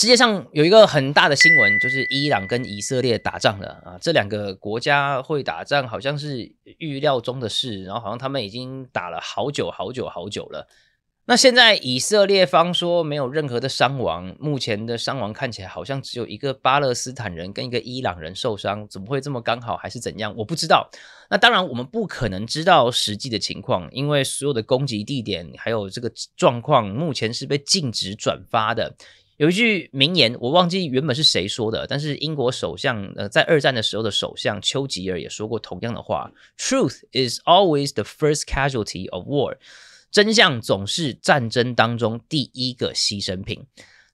世界上有一个很大的新闻，就是伊朗跟以色列打仗了啊！这两个国家会打仗，好像是预料中的事，然后好像他们已经打了好久好久好久了。那现在以色列方说没有任何的伤亡，目前的伤亡看起来好像只有一个巴勒斯坦人跟一个伊朗人受伤，怎么会这么刚好，还是怎样？我不知道。那当然，我们不可能知道实际的情况，因为所有的攻击地点还有这个状况，目前是被禁止转发的。有一句名言，我忘记原本是谁说的，但是英国首相，呃，在二战的时候的首相丘吉尔也说过同样的话：，Truth is always the first casualty of war。真相总是战争当中第一个牺牲品。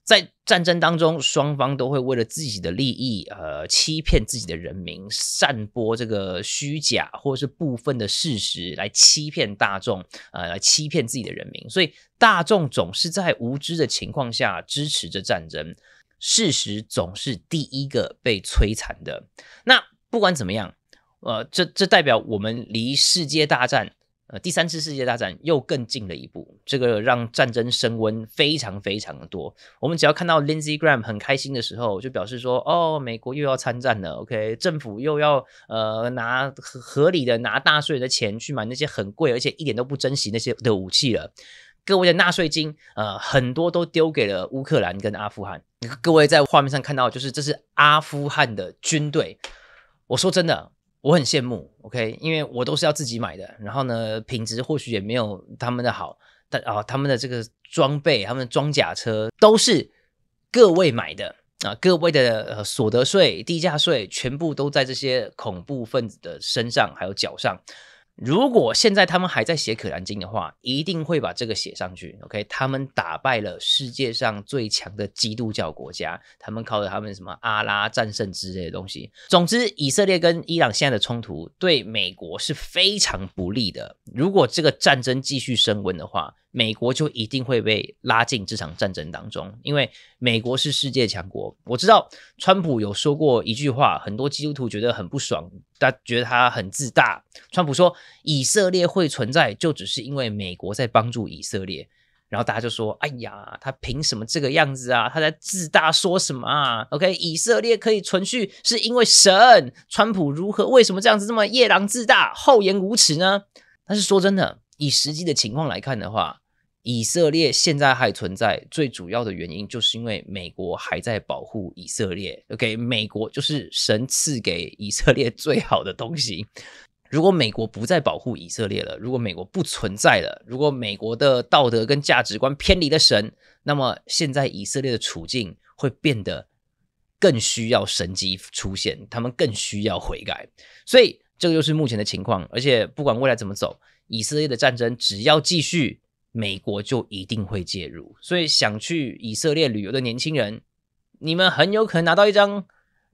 在战争当中，双方都会为了自己的利益，呃，欺骗自己的人民，散播这个虚假或者是部分的事实来欺骗大众，呃，来欺骗自己的人民。所以，大众总是在无知的情况下支持着战争，事实总是第一个被摧残的。那不管怎么样，呃，这这代表我们离世界大战，呃，第三次世界大战又更近了一步。这个让战争升温非常非常的多。我们只要看到 Lindsey Graham 很开心的时候，就表示说：“哦，美国又要参战了。” OK，政府又要呃拿合理的拿纳税人的钱去买那些很贵而且一点都不珍惜那些的武器了。各位的纳税金呃很多都丢给了乌克兰跟阿富汗。各位在画面上看到，就是这是阿富汗的军队。我说真的，我很羡慕 OK，因为我都是要自己买的，然后呢，品质或许也没有他们的好。但啊，他们的这个装备、他们的装甲车都是各位买的啊，各位的所得税、地价税全部都在这些恐怖分子的身上，还有脚上。如果现在他们还在写《可兰经》的话，一定会把这个写上去。OK，他们打败了世界上最强的基督教国家，他们靠着他们什么阿拉战胜之类的东西。总之，以色列跟伊朗现在的冲突对美国是非常不利的。如果这个战争继续升温的话，美国就一定会被拉进这场战争当中，因为美国是世界强国。我知道川普有说过一句话，很多基督徒觉得很不爽，他觉得他很自大。川普说以色列会存在，就只是因为美国在帮助以色列。然后大家就说：“哎呀，他凭什么这个样子啊？他在自大说什么啊？”OK，以色列可以存续是因为神。川普如何为什么这样子这么夜郎自大、厚颜无耻呢？但是说真的，以实际的情况来看的话，以色列现在还存在，最主要的原因就是因为美国还在保护以色列。OK，美国就是神赐给以色列最好的东西。如果美国不再保护以色列了，如果美国不存在了，如果美国的道德跟价值观偏离了神，那么现在以色列的处境会变得更需要神机出现，他们更需要悔改。所以这个就是目前的情况，而且不管未来怎么走，以色列的战争只要继续。美国就一定会介入，所以想去以色列旅游的年轻人，你们很有可能拿到一张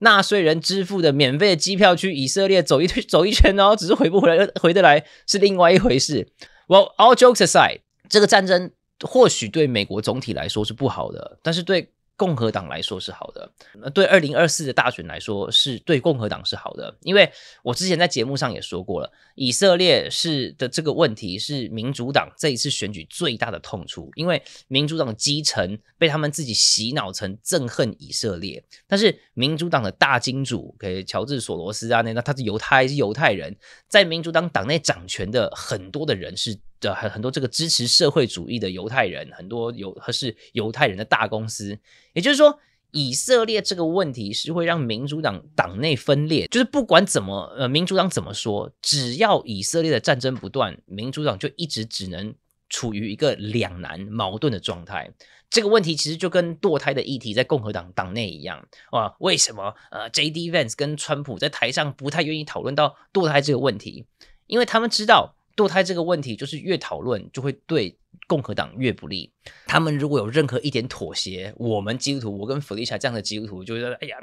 纳税人支付的免费的机票去以色列走一走一圈，然后只是回不回来，回得来是另外一回事。Well, all jokes aside，这个战争或许对美国总体来说是不好的，但是对。共和党来说是好的，对二零二四的大选来说是对共和党是好的，因为我之前在节目上也说过了，以色列是的这个问题是民主党这一次选举最大的痛处，因为民主党基层被他们自己洗脑成憎恨以色列，但是民主党的大金主，给乔治索罗斯啊，那那他是犹太，是犹太人，在民主党党内掌权的很多的人是。的很多这个支持社会主义的犹太人，很多犹还是犹太人的大公司，也就是说，以色列这个问题是会让民主党党内分裂。就是不管怎么呃，民主党怎么说，只要以色列的战争不断，民主党就一直只能处于一个两难矛盾的状态。这个问题其实就跟堕胎的议题在共和党党内一样啊。为什么呃，J. D. Vance 跟川普在台上不太愿意讨论到堕胎这个问题？因为他们知道。堕胎这个问题，就是越讨论就会对共和党越不利。他们如果有任何一点妥协，我们基督徒，我跟弗利莎这样的基督徒就觉得：哎呀，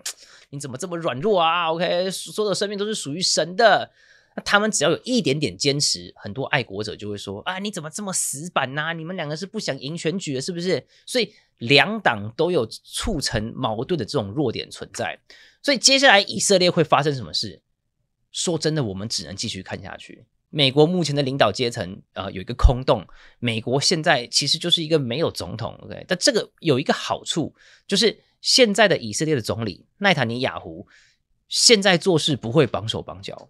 你怎么这么软弱啊？OK，所有的生命都是属于神的。那他们只要有一点点坚持，很多爱国者就会说：啊，你怎么这么死板呢？你们两个是不想赢选举的，是不是？所以两党都有促成矛盾的这种弱点存在。所以接下来以色列会发生什么事？说真的，我们只能继续看下去。美国目前的领导阶层啊，有一个空洞。美国现在其实就是一个没有总统。OK，但这个有一个好处，就是现在的以色列的总理奈塔尼亚胡现在做事不会绑手绑脚。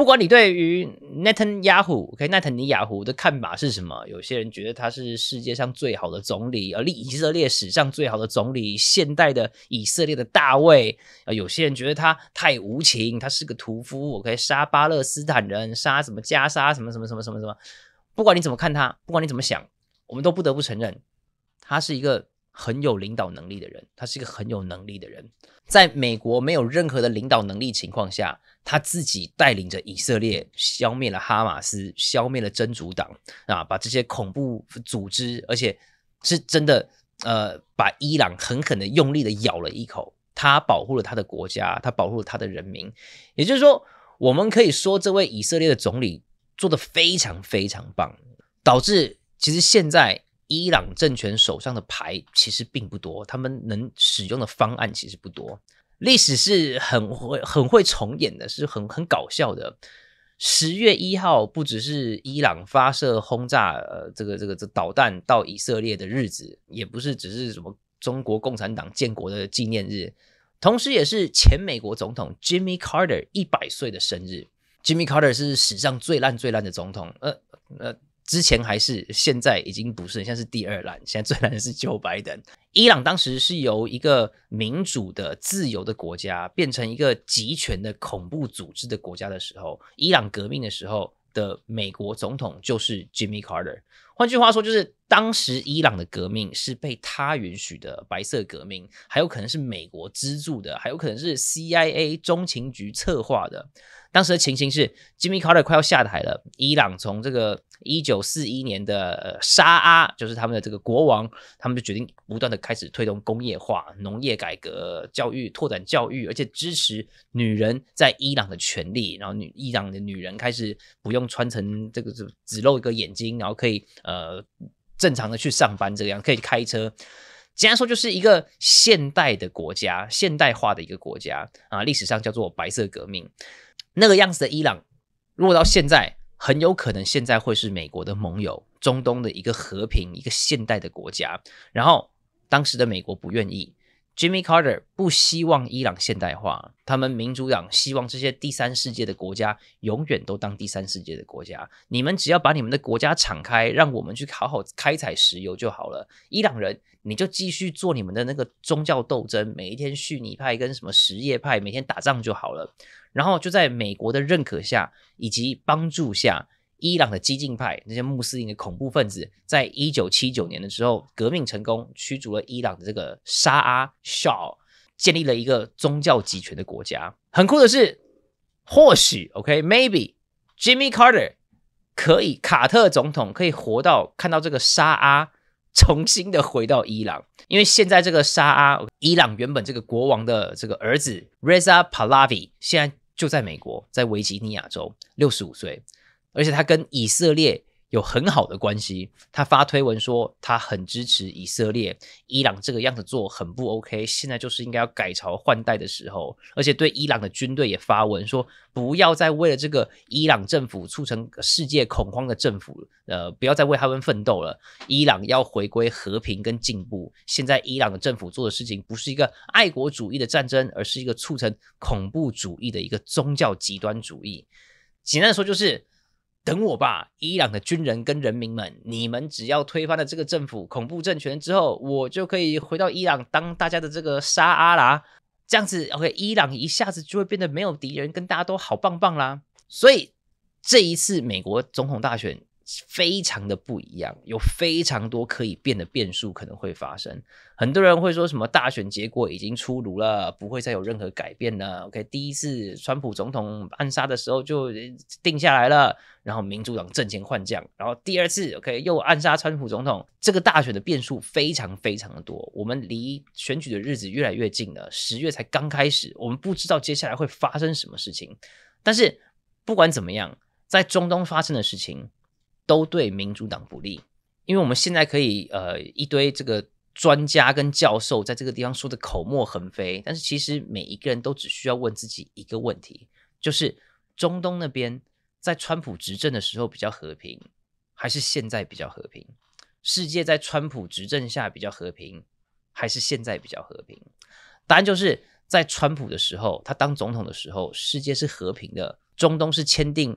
不管你对于 Nathan y a h OK 内藤尼雅胡的看法是什么，有些人觉得他是世界上最好的总理，而立以色列史上最好的总理，现代的以色列的大卫啊，有些人觉得他太无情，他是个屠夫，OK 杀巴勒斯坦人，杀什么加沙什么什么什么什么什么，不管你怎么看他，不管你怎么想，我们都不得不承认，他是一个。很有领导能力的人，他是一个很有能力的人。在美国没有任何的领导能力情况下，他自己带领着以色列消灭了哈马斯，消灭了真主党啊，把这些恐怖组织，而且是真的，呃，把伊朗狠狠的用力的咬了一口。他保护了他的国家，他保护了他的人民。也就是说，我们可以说，这位以色列的总理做的非常非常棒，导致其实现在。伊朗政权手上的牌其实并不多，他们能使用的方案其实不多。历史是很会、很会重演的，是很很搞笑的。十月一号，不只是伊朗发射轰炸呃这个这个这导弹到以色列的日子，也不是只是什么中国共产党建国的纪念日，同时也是前美国总统 Jimmy Carter 一百岁的生日。Jimmy Carter 是史上最烂最烂的总统，呃呃。之前还是现在已经不是，现在是第二难，现在最难的是 Biden。伊朗当时是由一个民主的、自由的国家变成一个集权的恐怖组织的国家的时候，伊朗革命的时候的美国总统就是 Jimmy Carter。换句话说，就是当时伊朗的革命是被他允许的白色革命，还有可能是美国资助的，还有可能是 CIA 中情局策划的。当时的情形是，Jimmy Carter 快要下台了，伊朗从这个一九四一年的沙阿，就是他们的这个国王，他们就决定不断的开始推动工业化、农业改革、教育拓展教育，而且支持女人在伊朗的权利。然后，女伊朗的女人开始不用穿成这个只只露一个眼睛，然后可以。呃，正常的去上班，这个样可以开车。简单说，就是一个现代的国家，现代化的一个国家啊，历史上叫做白色革命那个样子的伊朗，如果到现在，很有可能现在会是美国的盟友，中东的一个和平，一个现代的国家。然后，当时的美国不愿意。Jimmy Carter 不希望伊朗现代化，他们民主党希望这些第三世界的国家永远都当第三世界的国家。你们只要把你们的国家敞开，让我们去好好开采石油就好了。伊朗人，你就继续做你们的那个宗教斗争，每一天逊尼派跟什么什叶派每天打仗就好了。然后就在美国的认可下以及帮助下。伊朗的激进派，那些穆斯林的恐怖分子，在一九七九年的时候革命成功，驱逐了伊朗的这个沙阿 Shah，建立了一个宗教集权的国家。很酷的是，或许 OK maybe Jimmy Carter 可以卡特总统可以活到看到这个沙阿重新的回到伊朗，因为现在这个沙阿伊朗原本这个国王的这个儿子 Reza p a l a v i 现在就在美国，在维吉尼亚州，六十五岁。而且他跟以色列有很好的关系，他发推文说他很支持以色列，伊朗这个样子做很不 OK，现在就是应该要改朝换代的时候。而且对伊朗的军队也发文说，不要再为了这个伊朗政府促成世界恐慌的政府，呃，不要再为他们奋斗了。伊朗要回归和平跟进步。现在伊朗的政府做的事情不是一个爱国主义的战争，而是一个促成恐怖主义的一个宗教极端主义。简单来说就是。等我吧，伊朗的军人跟人民们，你们只要推翻了这个政府恐怖政权之后，我就可以回到伊朗当大家的这个沙阿啦，这样子 OK，伊朗一下子就会变得没有敌人，跟大家都好棒棒啦。所以这一次美国总统大选。非常的不一样，有非常多可以变的变数可能会发生。很多人会说什么大选结果已经出炉了，不会再有任何改变呢？OK，第一次川普总统暗杀的时候就定下来了，然后民主党阵前换将，然后第二次 OK 又暗杀川普总统，这个大选的变数非常非常的多。我们离选举的日子越来越近了，十月才刚开始，我们不知道接下来会发生什么事情。但是不管怎么样，在中东发生的事情。都对民主党不利，因为我们现在可以呃一堆这个专家跟教授在这个地方说的口沫横飞，但是其实每一个人都只需要问自己一个问题，就是中东那边在川普执政的时候比较和平，还是现在比较和平？世界在川普执政下比较和平，还是现在比较和平？答案就是在川普的时候，他当总统的时候，世界是和平的，中东是签订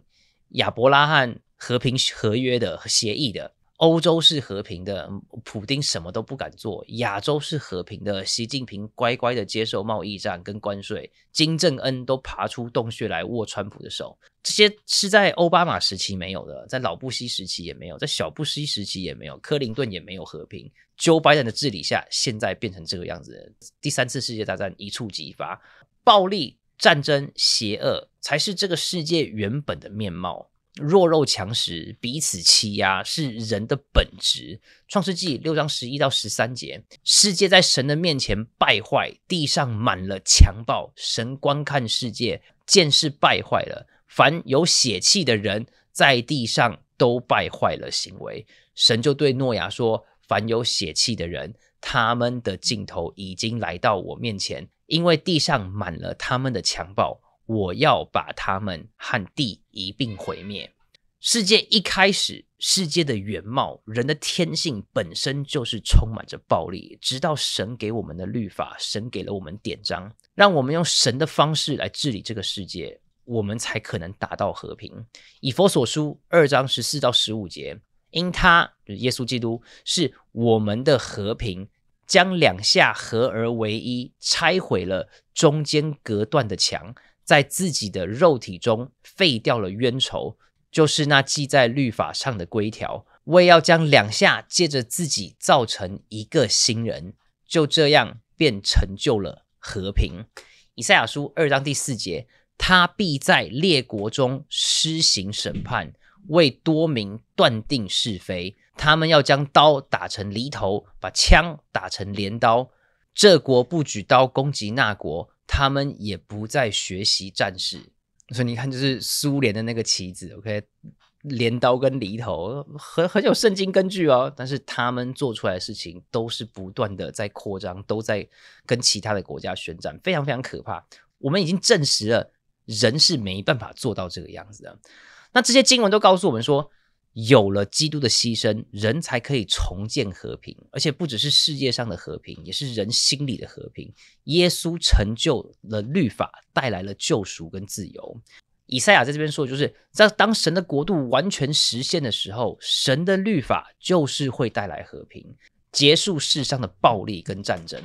亚伯拉罕。和平合约的协议的欧洲是和平的，普丁什么都不敢做；亚洲是和平的，习近平乖乖的接受贸易战跟关税，金正恩都爬出洞穴来握川普的手。这些是在奥巴马时期没有的，在老布希时期也没有，在小布希时期也没有，克林顿也没有和平。Joe Biden 的治理下，现在变成这个样子，第三次世界大战一触即发，暴力战争、邪恶才是这个世界原本的面貌。弱肉强食，彼此欺压是人的本质。创世纪六章十一到十三节，世界在神的面前败坏，地上满了强暴。神观看世界，见是败坏了，凡有血气的人在地上都败坏了行为。神就对诺亚说：“凡有血气的人，他们的尽头已经来到我面前，因为地上满了他们的强暴。”我要把他们和地一并毁灭。世界一开始，世界的原貌，人的天性本身就是充满着暴力。直到神给我们的律法，神给了我们典章，让我们用神的方式来治理这个世界，我们才可能达到和平。以佛所书二章十四到十五节，因他，耶稣基督是我们的和平，将两下合而为一，拆毁了中间隔断的墙。在自己的肉体中废掉了冤仇，就是那记在律法上的规条。我也要将两下借着自己造成一个新人，就这样便成就了和平。以赛亚书二章第四节，他必在列国中施行审判，为多民断定是非。他们要将刀打成犁头，把枪打成镰刀。这国不举刀攻击那国，他们也不再学习战事。所以你看，就是苏联的那个旗子，OK，镰刀跟犁头，很很有圣经根据哦。但是他们做出来的事情都是不断的在扩张，都在跟其他的国家宣战，非常非常可怕。我们已经证实了，人是没办法做到这个样子的。那这些经文都告诉我们说。有了基督的牺牲，人才可以重建和平，而且不只是世界上的和平，也是人心里的和平。耶稣成就了律法，带来了救赎跟自由。以赛亚在这边说，就是在当神的国度完全实现的时候，神的律法就是会带来和平，结束世上的暴力跟战争。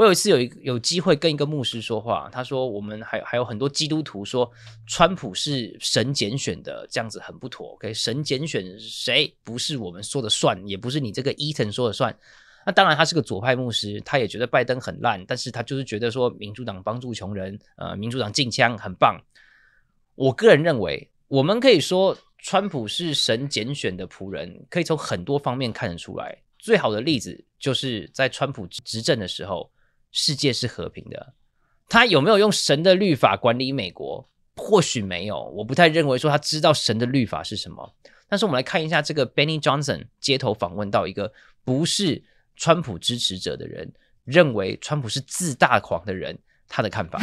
我有一次有一有机会跟一个牧师说话，他说：“我们还还有很多基督徒说，川普是神拣选的，这样子很不妥。OK，神拣选谁不是我们说的算，也不是你这个伊藤说的算。那当然，他是个左派牧师，他也觉得拜登很烂，但是他就是觉得说，民主党帮助穷人，呃，民主党禁枪很棒。我个人认为，我们可以说，川普是神拣选的仆人，可以从很多方面看得出来。最好的例子就是在川普执政的时候。世界是和平的，他有没有用神的律法管理美国？或许没有，我不太认为说他知道神的律法是什么。但是我们来看一下这个 Benny Johnson 接头访问到一个不是川普支持者的人，认为川普是自大狂的人，他的看法。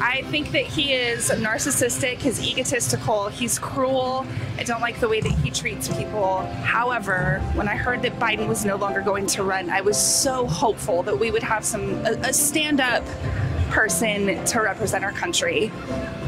I think that he is narcissistic, he's egotistical, he's cruel. I don't like the way that he treats people. However, when I heard that Biden was no longer going to run, I was so hopeful that we would have some a, a stand up person to represent our country,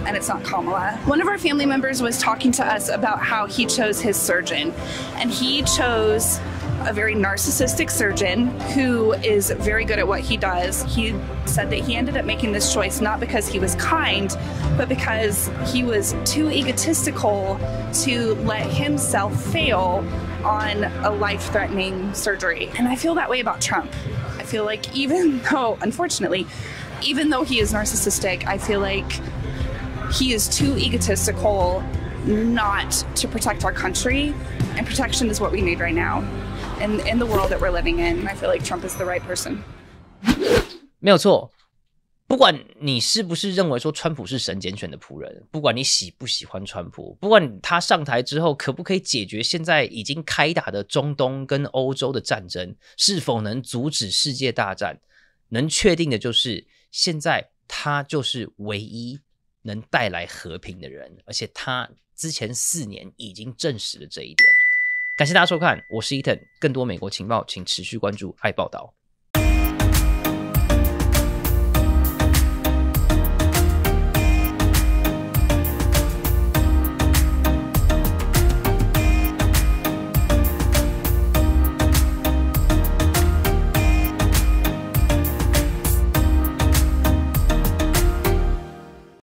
and it's not Kamala. One of our family members was talking to us about how he chose his surgeon, and he chose a very narcissistic surgeon who is very good at what he does. He said that he ended up making this choice not because he was kind, but because he was too egotistical to let himself fail on a life threatening surgery. And I feel that way about Trump. I feel like, even though, unfortunately, even though he is narcissistic, I feel like he is too egotistical not to protect our country, and protection is what we need right now. in in the world that we're living in. I feel like Trump is the right person. 没有错，不管你是不是认为说川普是神拣选的仆人，不管你喜不喜欢川普，不管他上台之后可不可以解决现在已经开打的中东跟欧洲的战争，是否能阻止世界大战，能确定的就是现在他就是唯一能带来和平的人，而且他之前四年已经证实了这一点。感谢大家收看，我是伊藤。更多美国情报，请持续关注爱报道。